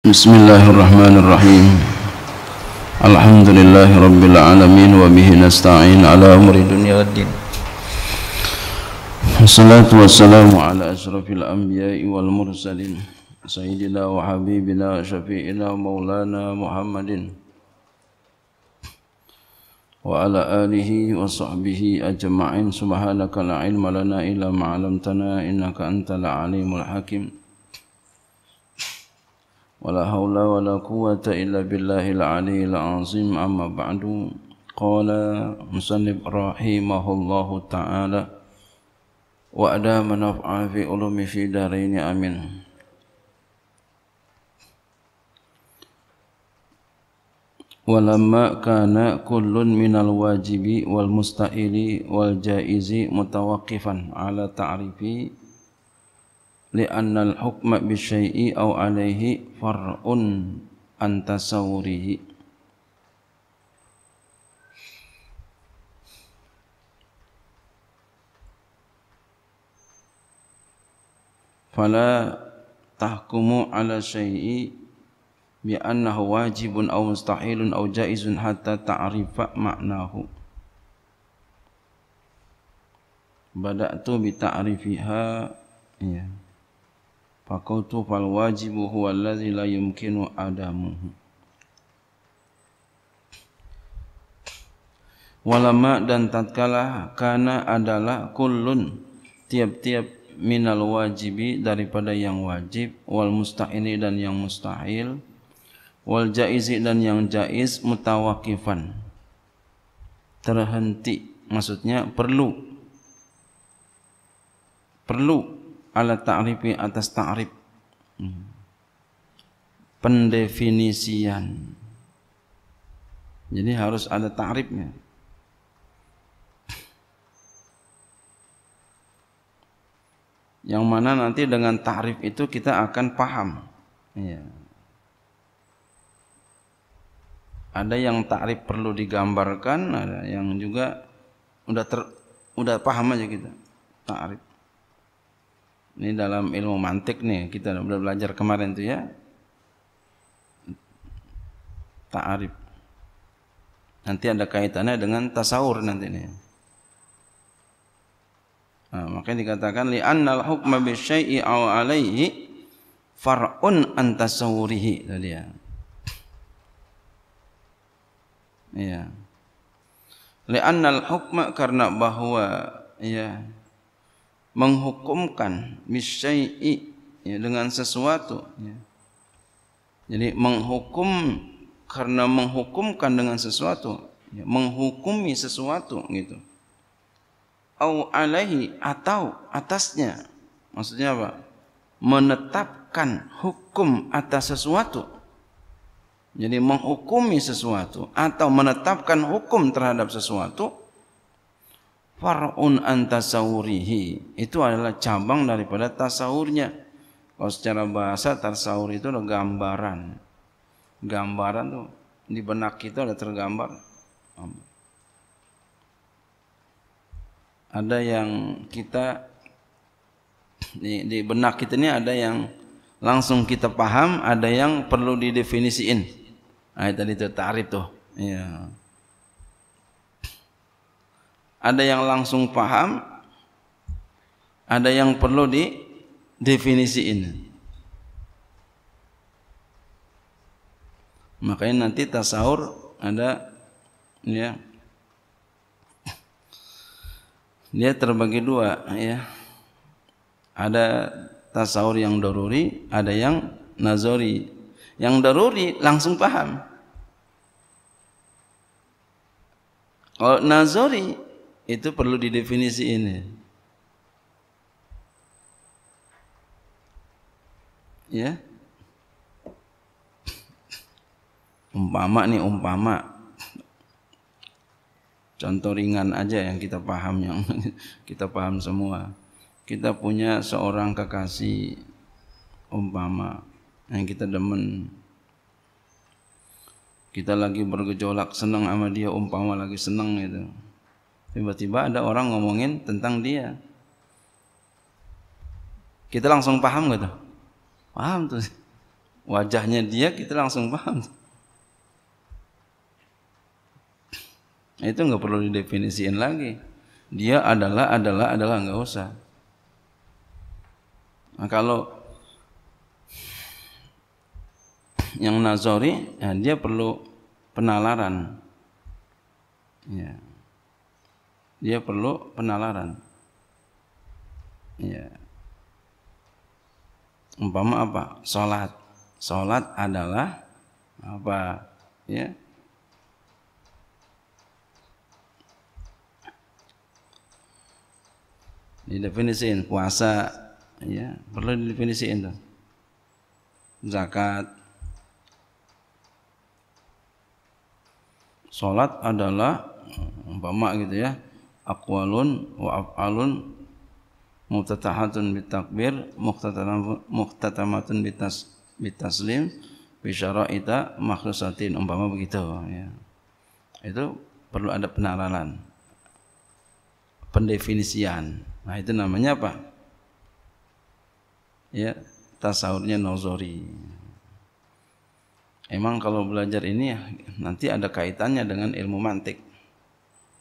بسم الله الرحمن الرحيم الحمد لله رب العالمين وبه نستعين على أمر دنيا الدين والصلاة والسلام على أشرف الأنبياء والمرسلين سيدنا وحبيبنا وشفيئنا مولانا محمد وعلى آله وصحبه أجمعين سبحانك لا علم لنا إلا ما علمتنا إنك أنت العليم الحكيم ولا حول ولا قوة إلا بالله العلي العظيم أما بعد قال مسلم رحمه الله تعالى وأدام نفعا في علوم في دارين آمين ولما كان كل من الواجب والمستحيل والجائز متوقفا على تعريف li'anna al-hukma bi syai'i alaihi far'un an tasawurihi fala tahkumu ala syai'i bi annahu wajibun aw mustahilun aw jaizun hatta ta'rifa ma'nahu bada'tu bi ta'rifiha ya yeah. Fakultu fal wajibu huwa alladhi la yumkinu adamuhu. Walama dan tatkala kana adalah kullun tiap-tiap minal wajibi daripada yang wajib wal musta'ini dan yang mustahil wal jaizi dan yang jaiz mutawakifan terhenti maksudnya perlu perlu ala ta'rifi atas ta'rif pendefinisian jadi harus ada ta'rifnya yang mana nanti dengan ta'rif itu kita akan paham ya. ada yang ta'rif perlu digambarkan ada yang juga udah ter, udah paham aja kita ta'rif ini dalam ilmu mantik nih, kita udah belajar kemarin tuh ya. Ta'arif. Nanti ada kaitannya dengan tasawur nanti nih. Nah, makanya dikatakan li'annal hukma bisyai'i aw alaihi far'un an tasawurihi tadi ya. Iya. Li'annal hukma karena bahwa ya menghukumkan misyai'i ya, dengan sesuatu ya. jadi menghukum karena menghukumkan dengan sesuatu ya, menghukumi sesuatu gitu au alaihi atau atasnya maksudnya apa menetapkan hukum atas sesuatu jadi menghukumi sesuatu atau menetapkan hukum terhadap sesuatu far'un an tasawurihi. Itu adalah cabang daripada tasawurnya. Kalau secara bahasa tasawur itu adalah gambaran. Gambaran tuh di benak kita ada tergambar. Ada yang kita di, di benak kita ini ada yang langsung kita paham, ada yang perlu didefinisiin. Nah, tadi itu tarif tuh. Ya ada yang langsung paham, ada yang perlu di definisi ini. Makanya nanti tasawur ada ya dia terbagi dua ya ada tasawur yang daruri ada yang nazori yang daruri langsung paham kalau nazori itu perlu didefinisi ini. Ya. Umpama nih umpama contoh ringan aja yang kita paham yang kita paham semua. Kita punya seorang kekasih umpama yang kita demen kita lagi bergejolak senang sama dia umpama lagi senang gitu Tiba-tiba ada orang ngomongin tentang dia. Kita langsung paham gitu, Paham tuh. Wajahnya dia kita langsung paham. Itu nggak perlu didefinisikan lagi. Dia adalah adalah adalah nggak usah. Nah, kalau yang nazori, ya dia perlu penalaran. Ya, dia perlu penalaran. Ya. Umpama apa? Salat. Salat adalah apa? Ya. definisi puasa ya, perlu didefinisikan tuh. Zakat, Sholat adalah umpama gitu ya aqwalun wa af'alun muftatahatun bitakbir muftatamatun bitas bitaslim bisyara'ita makhlusatin umpama begitu ya. Itu perlu ada penaralan pendefinisian. Nah, itu namanya apa? Ya, tasawurnya nozori. Emang kalau belajar ini nanti ada kaitannya dengan ilmu mantik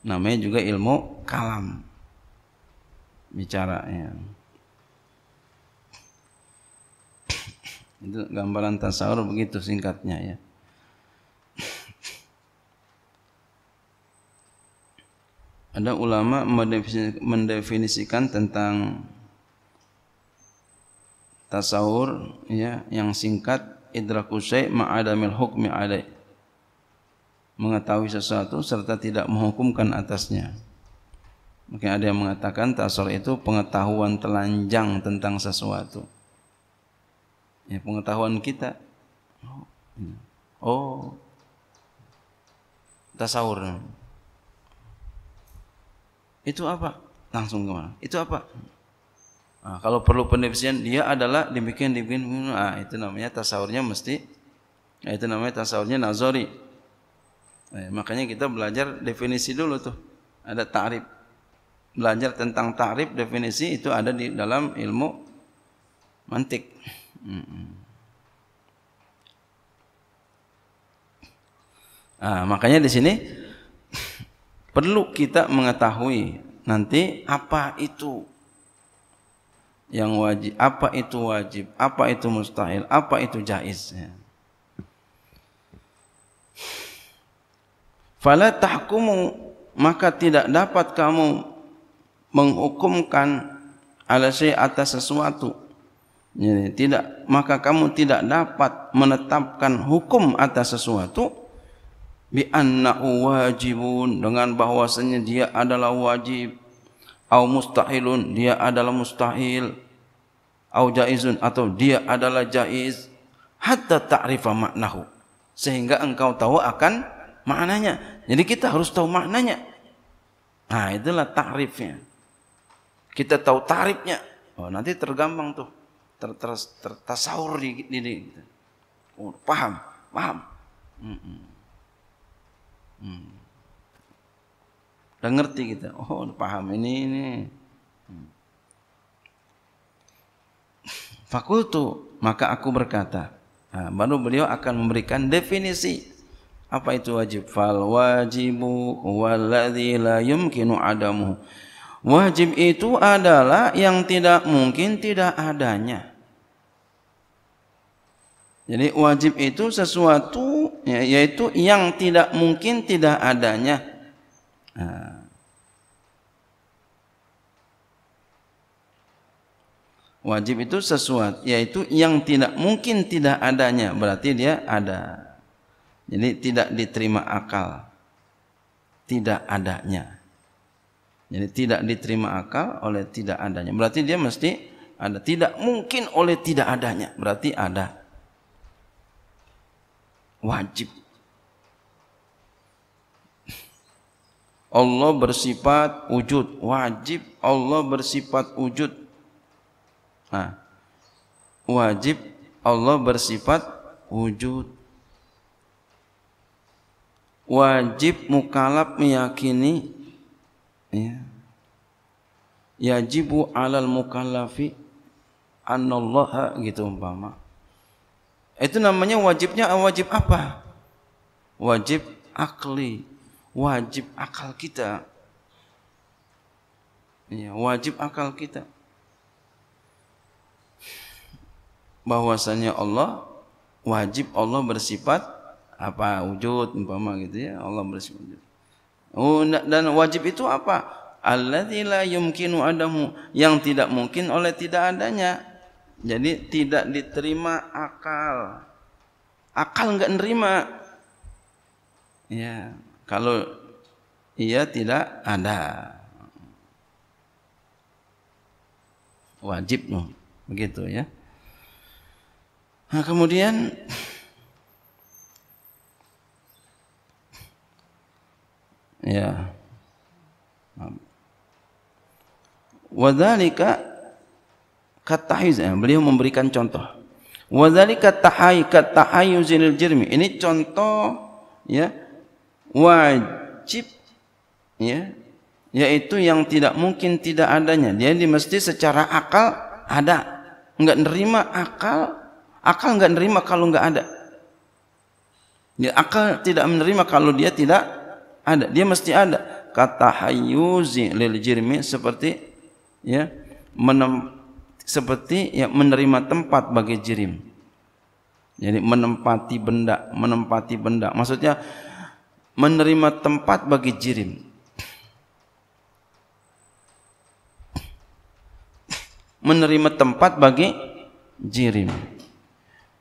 namanya juga ilmu kalam bicara ya. itu gambaran tasawur begitu singkatnya ya ada ulama mendefinisikan tentang tasawur ya yang singkat idraku ma'adamil hukmi alaih mengetahui sesuatu serta tidak menghukumkan atasnya. Mungkin ada yang mengatakan tasor itu pengetahuan telanjang tentang sesuatu. Ya, pengetahuan kita. Oh, iya. oh. tasawur. Itu apa? Langsung kemana? Itu apa? Nah, kalau perlu pendefinisian dia adalah demikian demikian. Ah itu namanya tasawurnya mesti. itu namanya tasawurnya nazori. Nah, makanya kita belajar definisi dulu tuh. Ada ta'rif. Belajar tentang ta'rif definisi itu ada di dalam ilmu mantik. Nah, makanya di sini perlu kita mengetahui nanti apa itu yang wajib, apa itu wajib, apa itu mustahil, apa itu jaiz. Ya. Fala tahkumu maka tidak dapat kamu menghukumkan ala syai atas sesuatu. Jadi, tidak maka kamu tidak dapat menetapkan hukum atas sesuatu bi anna wajibun dengan bahwasanya dia adalah wajib au mustahilun dia adalah mustahil au jaizun atau dia adalah jaiz hatta ta'rifa maknahu sehingga engkau tahu akan maknanya. Jadi kita harus tahu maknanya. Nah itulah tarifnya. Kita tahu tarifnya. Oh, nanti tergampang tuh. Ter, ter, ter, tersaur di, sini. Gitu. Oh, paham, paham. Hmm, Hmm. Udah ngerti kita. Oh, paham ini ini. Hmm. Fakultu maka aku berkata. Nah, baru beliau akan memberikan definisi apa itu wajib? Fal wajibu waladhi la yumkinu Wajib itu adalah yang tidak mungkin tidak adanya. Jadi wajib itu sesuatu ya, yaitu yang tidak mungkin tidak adanya. Wajib itu sesuatu yaitu yang tidak mungkin tidak adanya, berarti dia ada. Jadi tidak diterima akal. Tidak adanya. Jadi tidak diterima akal oleh tidak adanya. Berarti dia mesti ada. Tidak mungkin oleh tidak adanya. Berarti ada. Wajib. Allah bersifat wujud. Wajib Allah bersifat wujud. Nah, wajib Allah bersifat wujud. wajib mukalab meyakini ya yajibu alal mukallafi annallaha gitu umpama itu namanya wajibnya wajib apa wajib akli wajib akal kita ya wajib akal kita bahwasanya Allah wajib Allah bersifat apa wujud umpama gitu ya Allah bersifat wujud. Oh, dan wajib itu apa? Alladzi la yumkinu adamu yang tidak mungkin oleh tidak adanya. Jadi tidak diterima akal. Akal enggak nerima. Ya, kalau ia tidak ada. Wajib loh, begitu ya. Nah, kemudian Ya. Wadhalika katahiz. Ya, beliau memberikan contoh. Wadhalika tahay katahayuzil jirmi. Ini contoh ya wajib ya yaitu yang tidak mungkin tidak adanya. Dia mesti secara akal ada. Enggak nerima akal, akal enggak nerima kalau enggak ada. Ya, akal tidak menerima kalau dia tidak ada, dia mesti ada. Kata hayyuzi lil jirmi seperti ya menem, seperti ya menerima tempat bagi jirim. Jadi menempati benda, menempati benda. Maksudnya menerima tempat bagi jirim. Menerima tempat bagi jirim.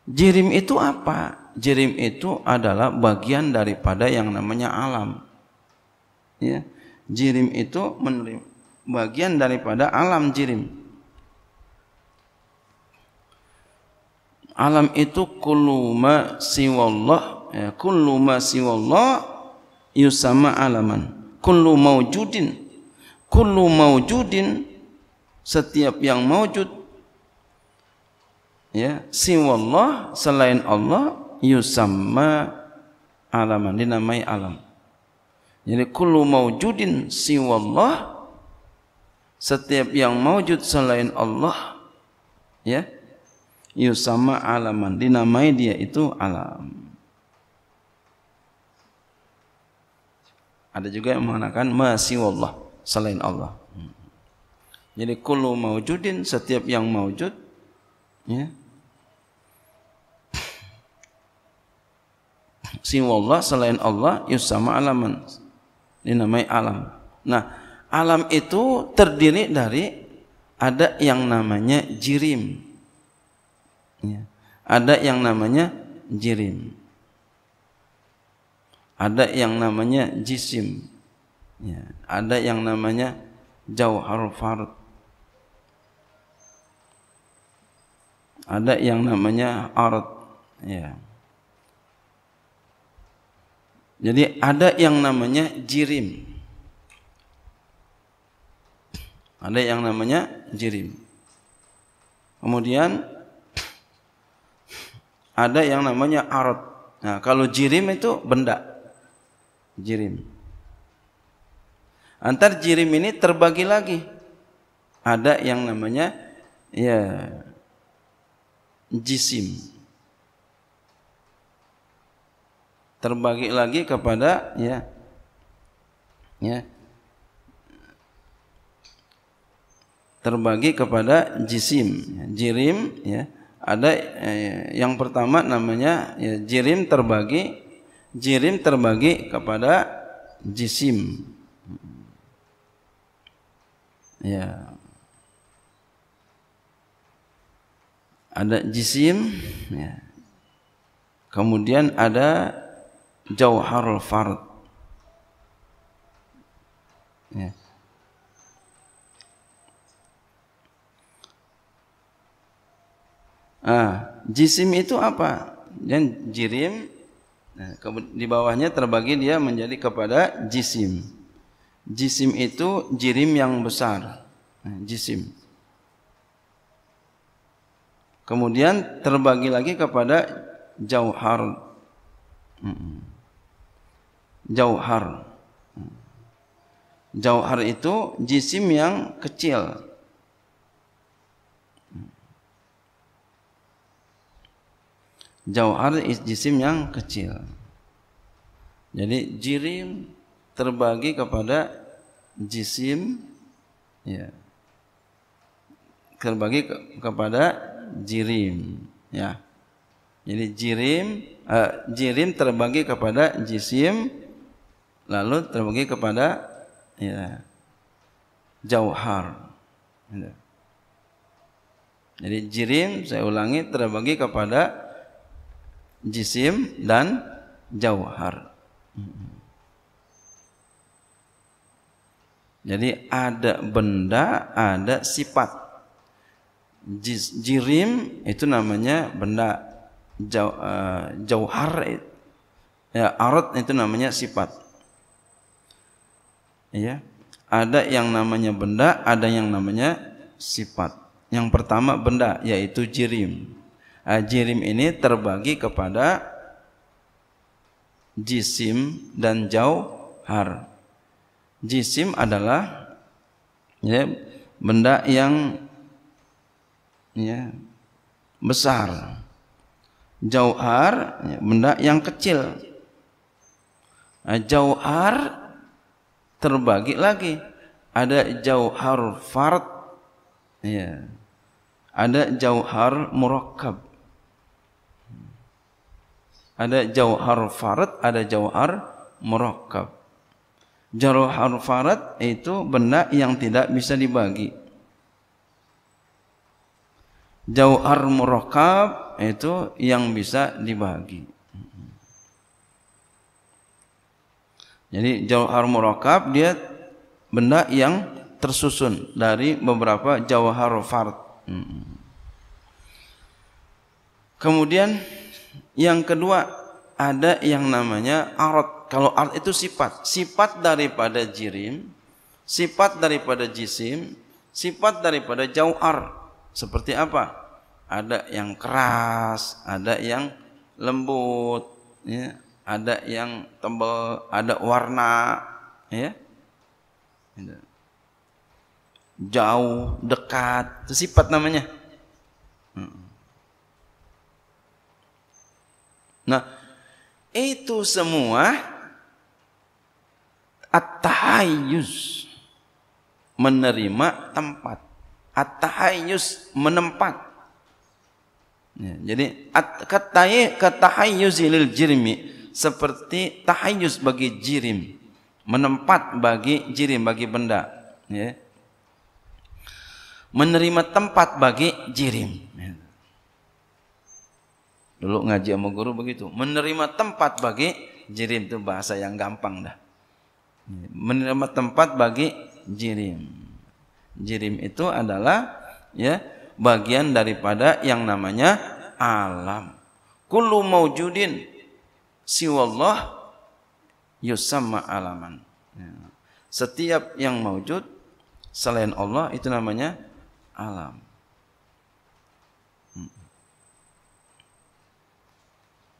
Jirim itu apa? Jirim itu adalah bagian daripada yang namanya alam ya jirim itu menerima bagian daripada alam jirim alam itu kullu ma siwallah ya, kullu ma siwallah yusama alaman kullu maujudin kullu maujudin setiap yang maujud ya siwallah selain Allah yusama alaman dinamai alam jadi kullu maujudin siwallah setiap yang maujud selain Allah ya yusama ya alaman dinamai dia itu alam. Ada juga yang mengatakan masiwallah selain Allah. Jadi kullu maujudin setiap yang maujud ya siwallah selain Allah yusama ya alaman ini namanya alam. Nah, alam itu terdiri dari ada yang namanya jirim. Ya. Ada yang namanya jirim. Ada yang namanya jisim. Ya. Ada yang namanya jauhar farad. Ada yang namanya arut. Ya. Jadi ada yang namanya jirim. Ada yang namanya jirim. Kemudian ada yang namanya arot. Nah, kalau jirim itu benda. Jirim. Antar jirim ini terbagi lagi. Ada yang namanya ya jisim. terbagi lagi kepada ya ya terbagi kepada jisim ya, jirim ya ada eh, yang pertama namanya ya, jirim terbagi jirim terbagi kepada jisim ya ada jisim ya. kemudian ada jauharul fard ya. ah, jisim itu apa dan jirim nah, di bawahnya terbagi dia menjadi kepada jisim jisim itu jirim yang besar nah, jisim kemudian terbagi lagi kepada jauhar mm -mm jauhar. Jauhar itu jisim yang kecil. Jauhar jisim yang kecil. Jadi jirim terbagi kepada jisim ya. Terbagi ke kepada jirim ya. Jadi jirim uh, jirim terbagi kepada jisim lalu terbagi kepada ya jauhar. Gitu. Jadi jirim saya ulangi terbagi kepada jisim dan jauhar. Jadi ada benda, ada sifat. Jirim itu namanya benda jauh, eh, jauhar ya arat itu namanya sifat ya ada yang namanya benda ada yang namanya sifat yang pertama benda yaitu jirim uh, jirim ini terbagi kepada jisim dan jauhar jisim adalah ya benda yang ya besar jauhar ya, benda yang kecil nah, jauhar terbagi lagi ada jauhar fard ya ada jauhar murakkab ada jauhar fard ada jauhar murakkab jauhar fard itu benda yang tidak bisa dibagi jauhar murakkab itu yang bisa dibagi Jadi jauhar murakab dia benda yang tersusun dari beberapa jauhar fard. Hmm. Kemudian yang kedua ada yang namanya arat. Kalau arat itu sifat, sifat daripada jirim, sifat daripada jisim, sifat daripada jauhar. Seperti apa? Ada yang keras, ada yang lembut, ya ada yang tebal, ada warna, ya. Gitu. Jauh, dekat, itu sifat namanya. Nah, itu semua at-tahayyuz menerima tempat. At-tahayyuz menempat. Ya, jadi at tahayyuz lil jirmi seperti tahayus bagi jirim, menempat bagi jirim bagi benda, ya. Menerima tempat bagi jirim. Ya. Dulu ngaji sama guru begitu, menerima tempat bagi jirim itu bahasa yang gampang dah. Menerima tempat bagi jirim. Jirim itu adalah ya bagian daripada yang namanya alam. Kullu maujudin siwallah yusamma alaman. Ya. Setiap yang maujud selain Allah itu namanya alam. Hmm.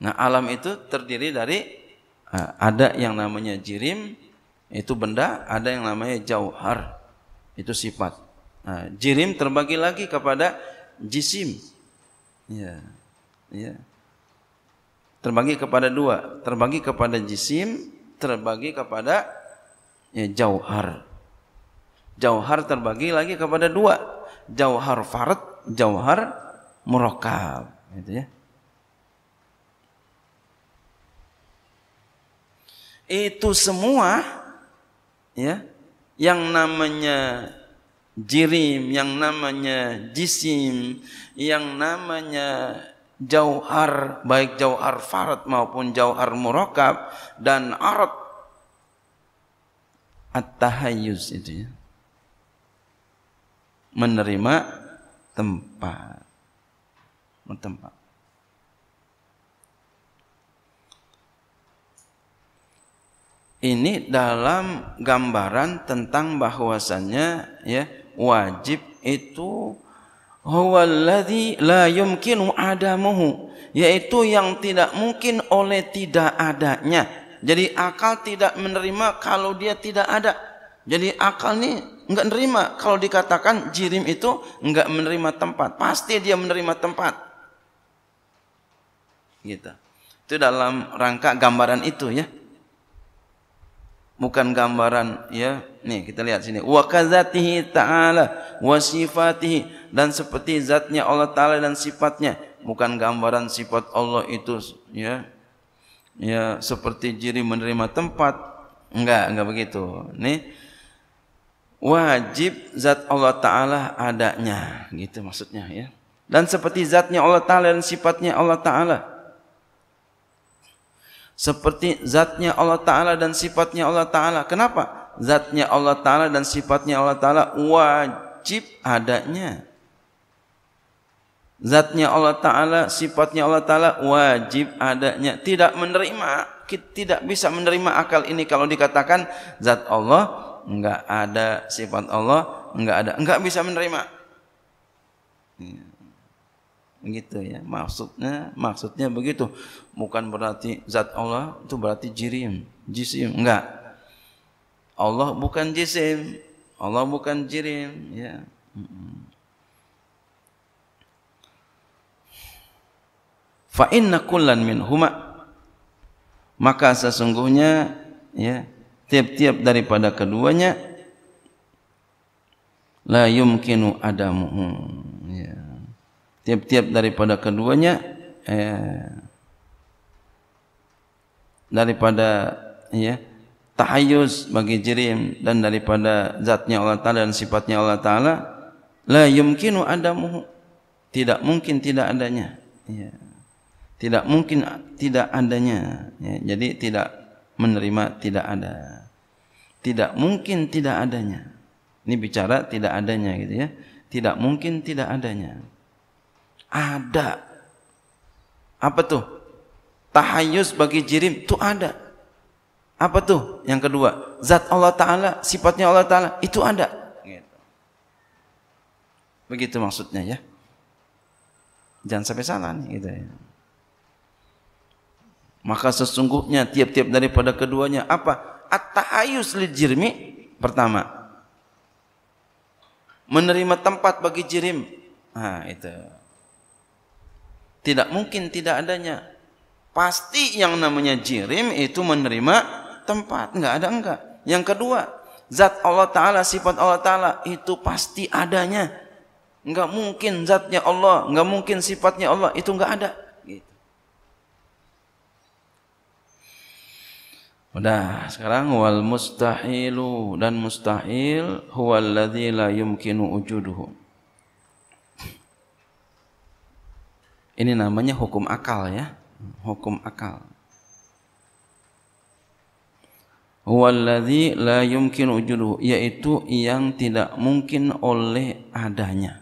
Nah, alam itu terdiri dari eh, ada yang namanya jirim itu benda, ada yang namanya jauhar itu sifat. Nah, jirim terbagi lagi kepada jisim. Ya. Ya terbagi kepada dua, terbagi kepada jisim, terbagi kepada ya, jauhar. Jauhar terbagi lagi kepada dua, jauhar farad, jauhar murakab, gitu ya. Itu semua ya yang namanya jirim, yang namanya jisim, yang namanya jauhar baik jauhar farad maupun jauhar murakab dan arad at-tahayyuz itu ya. menerima tempat tempat ini dalam gambaran tentang bahwasannya ya wajib itu huwallazi la yumkinu adamuhu yaitu yang tidak mungkin oleh tidak adanya jadi akal tidak menerima kalau dia tidak ada jadi akal ini nggak nerima kalau dikatakan jirim itu nggak menerima tempat pasti dia menerima tempat gitu itu dalam rangka gambaran itu ya bukan gambaran ya nih kita lihat sini wa kadzatihi ta'ala wa sifatihi dan seperti zatnya Allah Ta'ala dan sifatnya bukan gambaran sifat Allah itu ya ya seperti jiri menerima tempat enggak enggak begitu nih wajib zat Allah Ta'ala adanya gitu maksudnya ya dan seperti zatnya Allah Ta'ala dan sifatnya Allah Ta'ala seperti zatnya Allah Ta'ala dan sifatnya Allah Ta'ala kenapa? zatnya Allah Ta'ala dan sifatnya Allah Ta'ala wajib adanya zatnya Allah Ta'ala, sifatnya Allah Ta'ala wajib adanya. Tidak menerima, kita tidak bisa menerima akal ini kalau dikatakan zat Allah enggak ada, sifat Allah enggak ada, enggak bisa menerima. Begitu iya. ya, maksudnya maksudnya begitu. Bukan berarti zat Allah itu berarti jirim, jisim, enggak. Allah bukan jisim, Allah bukan jirim, ya. fa inna kullan minhuma maka sesungguhnya ya tiap-tiap daripada keduanya la yumkinu adamuhu ya tiap-tiap daripada keduanya eh, daripada ya tahayuz bagi jirim dan daripada zatnya Allah Ta'ala dan sifatnya Allah Ta'ala la yumkinu adamuhu tidak mungkin tidak adanya ya tidak mungkin tidak adanya ya, jadi tidak menerima tidak ada tidak mungkin tidak adanya ini bicara tidak adanya gitu ya tidak mungkin tidak adanya ada apa tuh tahayus bagi jirim itu ada apa tuh yang kedua zat Allah Ta'ala sifatnya Allah Ta'ala itu ada gitu. begitu maksudnya ya jangan sampai salah nih gitu ya maka sesungguhnya tiap-tiap daripada keduanya apa? at tahayyus lil jirmi pertama. Menerima tempat bagi jirim. Nah, itu. Tidak mungkin tidak adanya. Pasti yang namanya jirim itu menerima tempat. Enggak ada enggak. Yang kedua, zat Allah Ta'ala, sifat Allah Ta'ala itu pasti adanya. Enggak mungkin zatnya Allah, enggak mungkin sifatnya Allah, itu enggak ada. Udah, sekarang wal mustahilu dan mustahil huwallazi la yumkinu wujuduhu. Ini namanya hukum akal ya, hukum akal. Huwallazi la yumkinu wujuduhu yaitu yang tidak mungkin oleh adanya.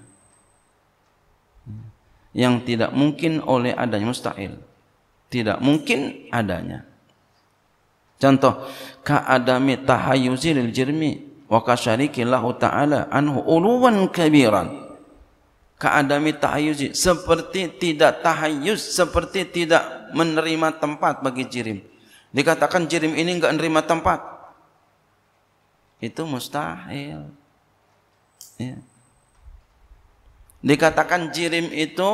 Yang tidak mungkin oleh adanya mustahil. Tidak mungkin adanya Contoh, ka'adami tahayyuzi lil jirmi wa kasyariki lahu ta'ala anhu uluwan kabiran. Ka'adami tahayyuzi, seperti tidak tahayyuz, seperti tidak menerima tempat bagi jirim. Dikatakan jirim ini enggak menerima tempat. Itu mustahil. Ya. Dikatakan jirim itu,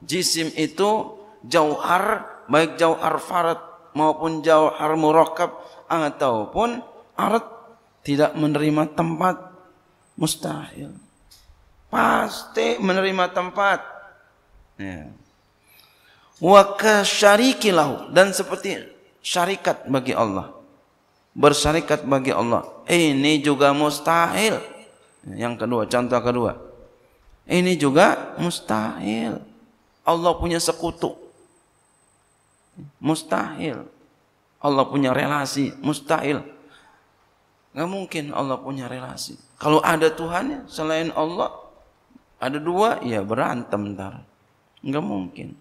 jisim itu, jauhar, baik jauhar farad maupun jauhar murakab ataupun arat tidak menerima tempat mustahil pasti menerima tempat waka ya. wa dan seperti syarikat bagi Allah bersyarikat bagi Allah ini juga mustahil yang kedua contoh kedua ini juga mustahil Allah punya sekutu Mustahil. Allah punya relasi, mustahil. Gak mungkin Allah punya relasi. Kalau ada Tuhan selain Allah, ada dua, ya berantem ntar. Gak mungkin.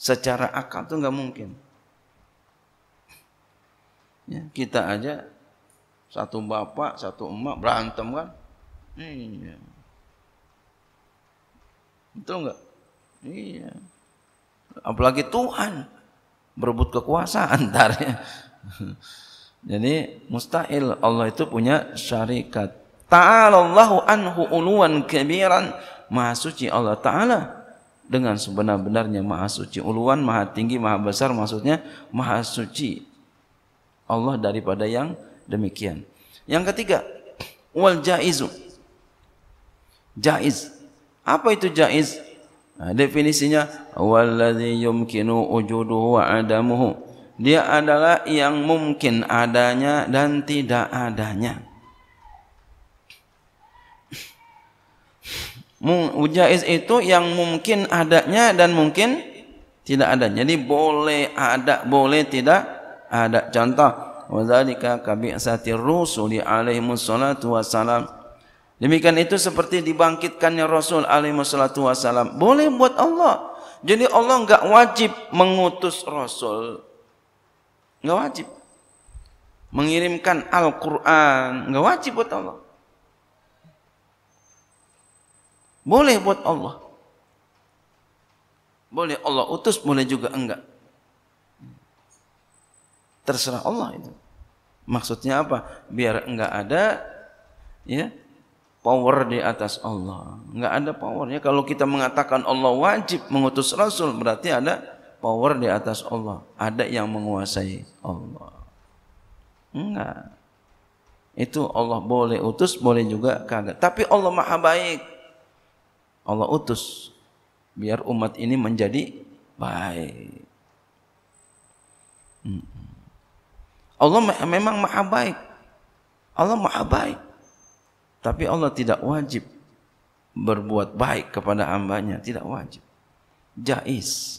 Secara akal tuh gak mungkin. Ya, kita aja satu bapak, satu emak berantem kan? Iya. Betul nggak? Iya. Apalagi Tuhan berebut kekuasaan antaranya. Jadi mustahil Allah itu punya syarikat. Ta'alallahu anhu uluan kebiran Maha suci Allah Ta'ala dengan sebenar-benarnya maha suci uluan maha tinggi maha besar maksudnya maha suci Allah daripada yang demikian yang ketiga wal jaizu jaiz apa itu jaiz Ha, definisinya walladzi yumkinu wujuduhu wa adamuhu. Dia adalah yang mungkin adanya dan tidak adanya. Mujaiz itu yang mungkin adanya dan mungkin tidak ada. Jadi boleh ada, boleh tidak ada. Contoh, wa kabi' kabi'satir rusuli alaihi wassalam. Demikian itu seperti dibangkitkannya Rasul alaihi wasallam wassalam. Boleh buat Allah. Jadi Allah enggak wajib mengutus Rasul. Enggak wajib. Mengirimkan Al-Quran. Enggak wajib buat Allah. Boleh buat Allah. Boleh Allah utus, boleh juga enggak. Terserah Allah itu. Maksudnya apa? Biar enggak ada ya power di atas Allah. Enggak ada powernya. Kalau kita mengatakan Allah wajib mengutus Rasul, berarti ada power di atas Allah. Ada yang menguasai Allah. Enggak. Itu Allah boleh utus, boleh juga kagak. Tapi Allah maha baik. Allah utus. Biar umat ini menjadi baik. Allah memang maha baik. Allah maha baik. Tapi Allah tidak wajib berbuat baik kepada hambanya, tidak wajib. Jais.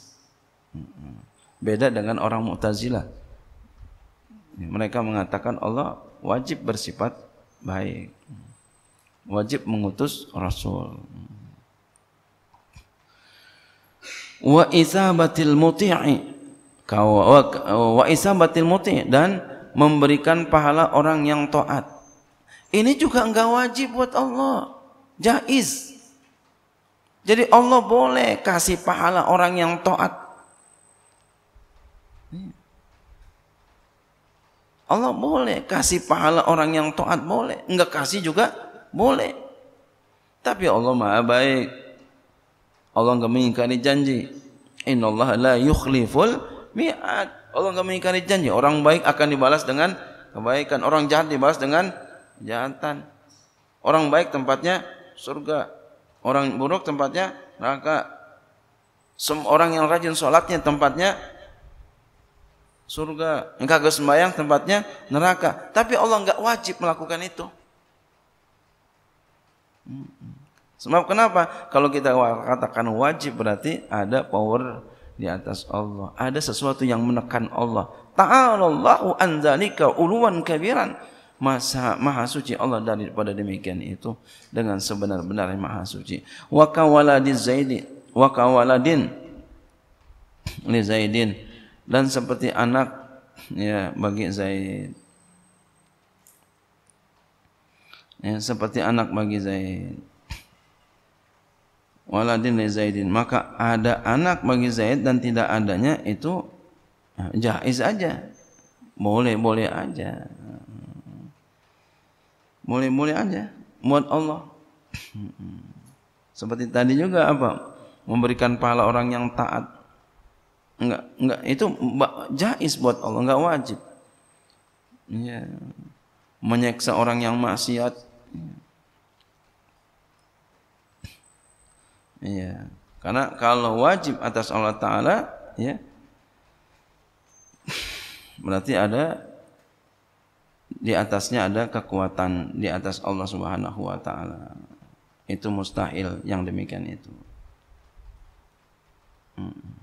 Beda dengan orang Mu'tazilah. Mereka mengatakan Allah wajib bersifat baik. Wajib mengutus Rasul. Wa isabatil muti'i wa isabatil muti' dan memberikan pahala orang yang taat ini juga enggak wajib buat Allah. Jaiz. Jadi Allah boleh kasih pahala orang yang taat. Allah boleh kasih pahala orang yang taat boleh, enggak kasih juga boleh. Tapi Allah Maha baik. Allah enggak mengingkari janji. Allah la yukhliful mi'ad. Allah enggak mengingkari janji. Orang baik akan dibalas dengan kebaikan, orang jahat dibalas dengan kejahatan. Orang baik tempatnya surga. Orang buruk tempatnya neraka. Semua Orang yang rajin sholatnya tempatnya surga. Yang kagak sembahyang tempatnya neraka. Tapi Allah nggak wajib melakukan itu. Sebab kenapa? Kalau kita katakan wajib berarti ada power di atas Allah. Ada sesuatu yang menekan Allah. taala Allahu anzalika uluan kabiran. masa maha suci Allah daripada demikian itu dengan sebenar-benarnya maha suci. Wa kawaladin Zaidi, wa kawaladin li Zaidin dan seperti anak ya bagi Zaid. Ya, seperti anak bagi Zaid. Waladin li Zaidin, maka ada anak bagi Zaid dan tidak adanya itu ya, jahiz aja. Boleh-boleh aja. Mulai-mulai aja muat Allah. Seperti tadi juga apa? Memberikan pahala orang yang taat. Enggak, enggak itu jais buat Allah, enggak wajib. Ya. Menyeksa orang yang maksiat. Iya. Karena kalau wajib atas Allah Ta'ala ya Berarti ada di atasnya ada kekuatan di atas Allah Subhanahu wa taala. Itu mustahil yang demikian itu. Hmm.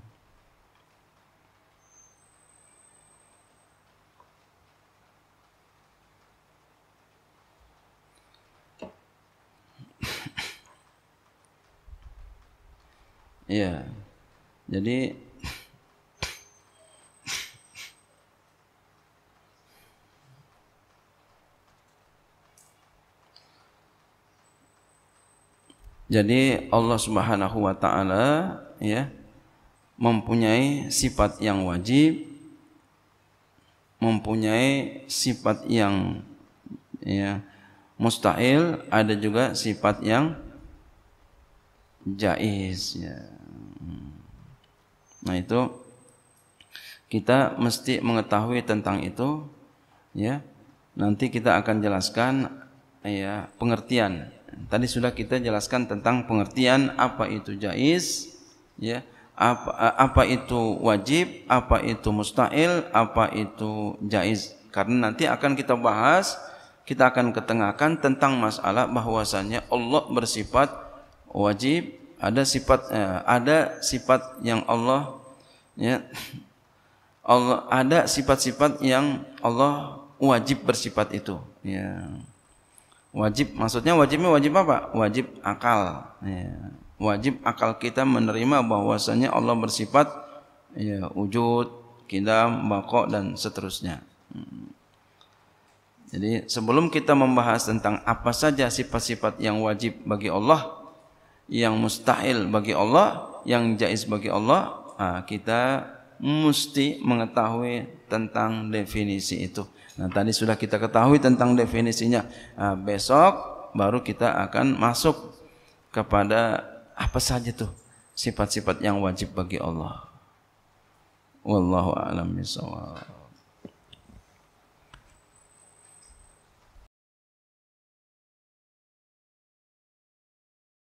Iya. Jadi Jadi Allah Subhanahu wa taala ya mempunyai sifat yang wajib mempunyai sifat yang ya mustahil ada juga sifat yang jais. ya. Nah itu kita mesti mengetahui tentang itu ya. Nanti kita akan jelaskan ya pengertian Tadi sudah kita jelaskan tentang pengertian apa itu jais, ya, apa apa itu wajib, apa itu mustahil, apa itu jais. Karena nanti akan kita bahas, kita akan ketengahkan tentang masalah bahwasannya Allah bersifat wajib, ada sifat eh, ada sifat yang Allah ya Allah ada sifat-sifat yang Allah wajib bersifat itu ya wajib maksudnya wajibnya wajib apa wajib akal ya. wajib akal kita menerima bahwasanya Allah bersifat ya, wujud kidam bakok dan seterusnya hmm. jadi sebelum kita membahas tentang apa saja sifat-sifat yang wajib bagi Allah yang mustahil bagi Allah yang jais bagi Allah ah, kita mesti mengetahui tentang definisi itu Nah, tadi sudah kita ketahui tentang definisinya. Nah, besok baru kita akan masuk kepada apa saja tuh sifat-sifat yang wajib bagi Allah. Wallahu a'lam bishawab.